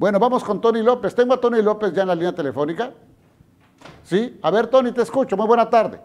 Bueno, vamos con Tony López. Tengo a Tony López ya en la línea telefónica. ¿Sí? A ver, Tony, te escucho. Muy buena tarde.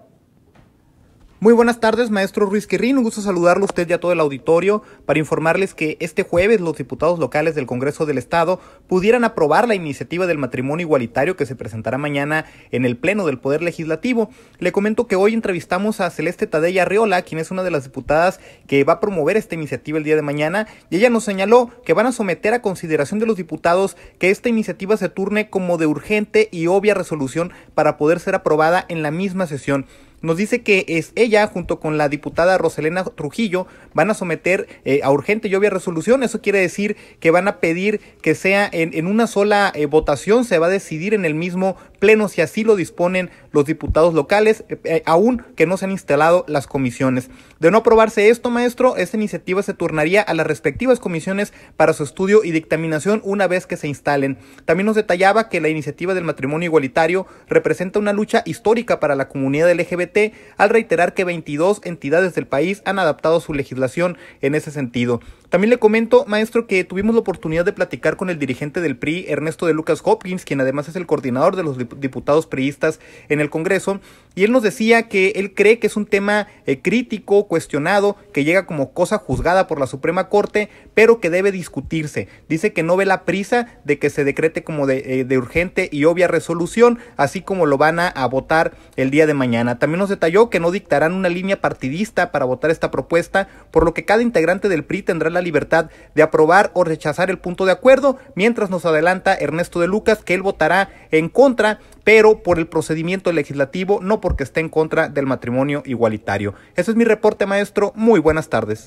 Muy buenas tardes, maestro Ruiz Quirrín. Un gusto saludarlo a usted y a todo el auditorio para informarles que este jueves los diputados locales del Congreso del Estado pudieran aprobar la iniciativa del matrimonio igualitario que se presentará mañana en el Pleno del Poder Legislativo. Le comento que hoy entrevistamos a Celeste Tadella Riola, quien es una de las diputadas que va a promover esta iniciativa el día de mañana, y ella nos señaló que van a someter a consideración de los diputados que esta iniciativa se turne como de urgente y obvia resolución para poder ser aprobada en la misma sesión nos dice que es ella junto con la diputada Roselena Trujillo van a someter eh, a urgente y obvia resolución. Eso quiere decir que van a pedir que sea en, una sola eh, votación, se va a decidir en el mismo pleno si así lo disponen los diputados locales, eh, aún que no se han instalado las comisiones. De no aprobarse esto, maestro, esta iniciativa se turnaría a las respectivas comisiones para su estudio y dictaminación una vez que se instalen. También nos detallaba que la iniciativa del matrimonio igualitario representa una lucha histórica para la comunidad LGBT al reiterar que 22 entidades del país han adaptado su legislación en ese sentido. También le comento, maestro, que tuvimos la oportunidad de platicar con el dirigente del PRI, Ernesto de Lucas Hopkins, quien además es el coordinador de los diputados priistas en el Congreso, y él nos decía que él cree que es un tema eh, crítico, cuestionado, que llega como cosa juzgada por la Suprema Corte, pero que debe discutirse. Dice que no ve la prisa de que se decrete como de, eh, urgente y obvia resolución, así como lo van a, a votar el día de mañana. También nos detalló que no dictarán una línea partidista para votar esta propuesta, por lo que cada integrante del PRI tendrá la libertad de aprobar o rechazar el punto de acuerdo, mientras nos adelanta Ernesto de Lucas que él votará en contra, pero por el procedimiento legislativo, no porque esté en contra del matrimonio igualitario. Ese es mi reporte, maestro. Muy buenas tardes.